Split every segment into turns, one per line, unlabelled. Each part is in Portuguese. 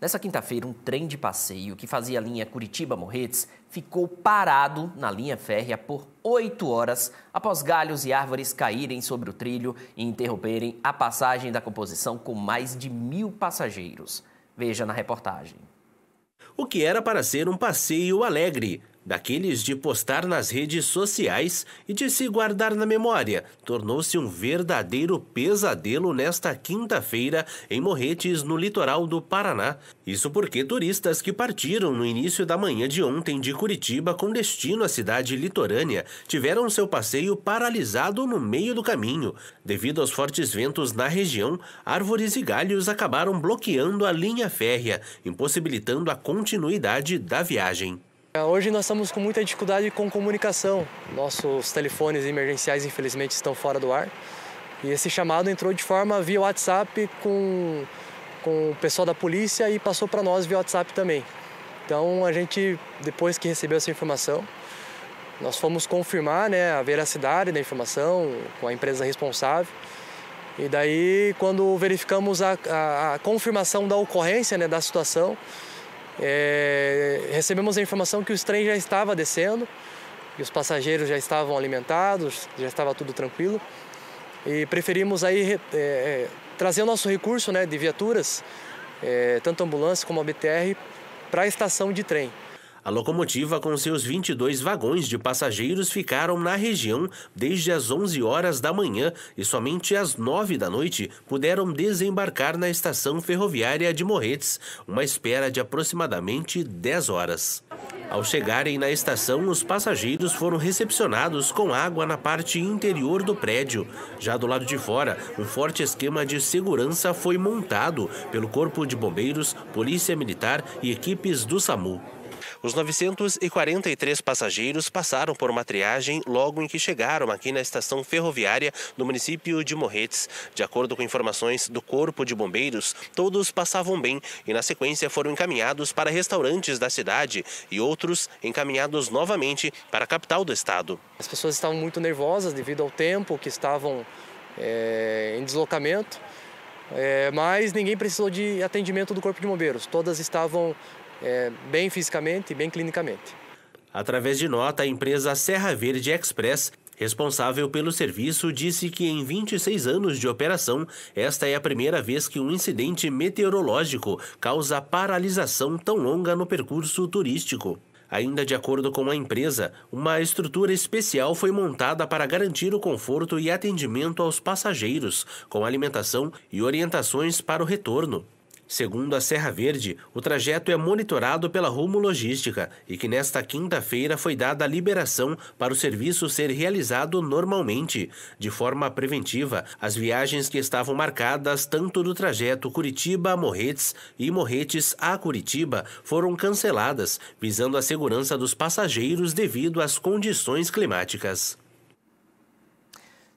Nessa quinta-feira, um trem de passeio que fazia a linha Curitiba-Morretes ficou parado na linha férrea por oito horas após galhos e árvores caírem sobre o trilho e interromperem a passagem da composição com mais de mil passageiros. Veja na
reportagem. O que era para ser um passeio alegre daqueles de postar nas redes sociais e de se guardar na memória, tornou-se um verdadeiro pesadelo nesta quinta-feira em Morretes, no litoral do Paraná. Isso porque turistas que partiram no início da manhã de ontem de Curitiba com destino à cidade litorânea tiveram seu passeio paralisado no meio do caminho. Devido aos fortes ventos na região, árvores e galhos acabaram bloqueando a linha férrea, impossibilitando a continuidade da viagem.
É, hoje nós estamos com muita dificuldade com comunicação. Nossos telefones emergenciais, infelizmente, estão fora do ar. E esse chamado entrou de forma via WhatsApp com, com o pessoal da polícia e passou para nós via WhatsApp também. Então a gente, depois que recebeu essa informação, nós fomos confirmar né, a veracidade da informação com a empresa responsável. E daí, quando verificamos a, a, a confirmação da ocorrência, né, da situação, é, recebemos a informação que o trem já estava descendo, que os passageiros já estavam alimentados, já estava tudo tranquilo. E preferimos aí é, é, trazer o nosso recurso né, de viaturas, é, tanto ambulância como a BTR, para a estação de trem. A locomotiva com seus 22
vagões de passageiros ficaram na região desde as 11 horas da manhã e somente às 9 da noite puderam desembarcar na estação ferroviária de Morretes, uma espera de aproximadamente 10 horas. Ao chegarem na estação, os passageiros foram recepcionados com água na parte interior do prédio. Já do lado de fora, um forte esquema de segurança foi montado pelo Corpo de Bombeiros, Polícia Militar e equipes do SAMU. Os 943 passageiros passaram por uma triagem logo em que chegaram aqui na estação ferroviária do município de Morretes. De acordo com informações do Corpo de Bombeiros, todos passavam bem e, na sequência, foram encaminhados para restaurantes da cidade e outros encaminhados novamente para a capital do estado.
As pessoas estavam muito nervosas devido ao tempo que estavam é, em deslocamento. É, mas ninguém precisou de atendimento do Corpo de Bombeiros. Todas estavam é, bem fisicamente e bem clinicamente.
Através de nota, a empresa Serra Verde Express responsável pelo serviço, disse que em 26 anos de operação, esta é a primeira vez que um incidente meteorológico causa paralisação tão longa no percurso turístico. Ainda de acordo com a empresa, uma estrutura especial foi montada para garantir o conforto e atendimento aos passageiros, com alimentação e orientações para o retorno. Segundo a Serra Verde, o trajeto é monitorado pela Rumo Logística e que nesta quinta-feira foi dada a liberação para o serviço ser realizado normalmente. De forma preventiva, as viagens que estavam marcadas tanto do trajeto Curitiba a Morretes e Morretes a Curitiba foram canceladas, visando a segurança dos passageiros devido às condições climáticas.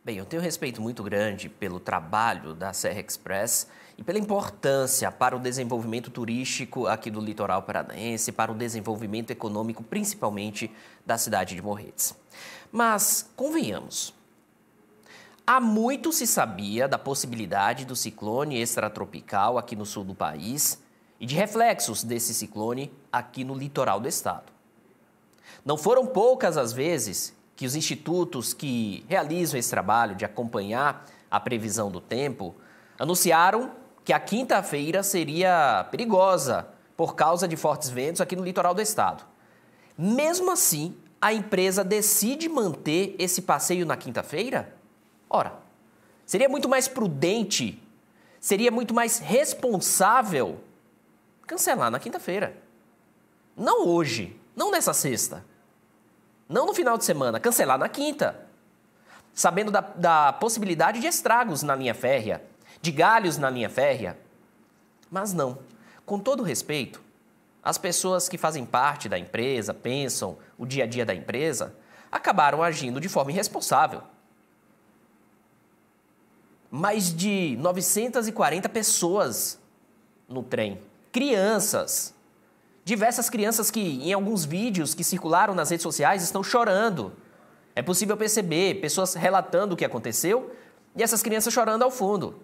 Bem, eu tenho respeito muito grande pelo trabalho da Serra Express e pela importância para o desenvolvimento turístico aqui do litoral paranaense, para o desenvolvimento econômico, principalmente da cidade de Morretes. Mas, convenhamos, Há muito se sabia da possibilidade do ciclone extratropical aqui no sul do país e de reflexos desse ciclone aqui no litoral do estado. Não foram poucas as vezes que os institutos que realizam esse trabalho de acompanhar a previsão do tempo anunciaram que a quinta-feira seria perigosa por causa de fortes ventos aqui no litoral do estado. Mesmo assim, a empresa decide manter esse passeio na quinta-feira? Ora, seria muito mais prudente, seria muito mais responsável cancelar na quinta-feira. Não hoje, não nessa sexta, não no final de semana, cancelar na quinta. Sabendo da, da possibilidade de estragos na linha férrea, de galhos na linha férrea. Mas não. Com todo respeito, as pessoas que fazem parte da empresa, pensam o dia a dia da empresa, acabaram agindo de forma irresponsável. Mais de 940 pessoas no trem, crianças. Diversas crianças que, em alguns vídeos que circularam nas redes sociais, estão chorando. É possível perceber pessoas relatando o que aconteceu e essas crianças chorando ao fundo.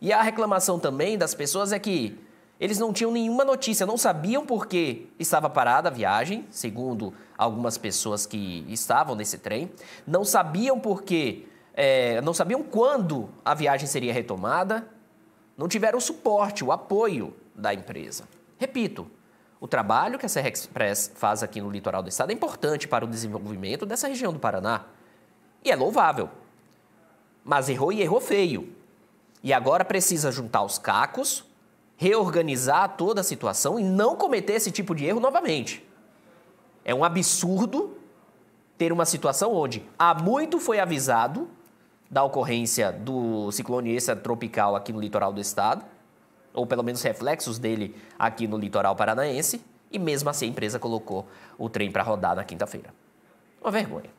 E a reclamação também das pessoas é que eles não tinham nenhuma notícia, não sabiam por que estava parada a viagem, segundo algumas pessoas que estavam nesse trem, não sabiam por que, é, não sabiam quando a viagem seria retomada, não tiveram o suporte, o apoio da empresa. Repito, o trabalho que a Serra Express faz aqui no litoral do estado é importante para o desenvolvimento dessa região do Paraná. E é louvável. Mas errou e errou feio. E agora precisa juntar os cacos, reorganizar toda a situação e não cometer esse tipo de erro novamente. É um absurdo ter uma situação onde há muito foi avisado da ocorrência do ciclone extratropical aqui no litoral do estado, ou pelo menos reflexos dele aqui no litoral paranaense, e mesmo assim a empresa colocou o trem para rodar na quinta-feira.
Uma vergonha.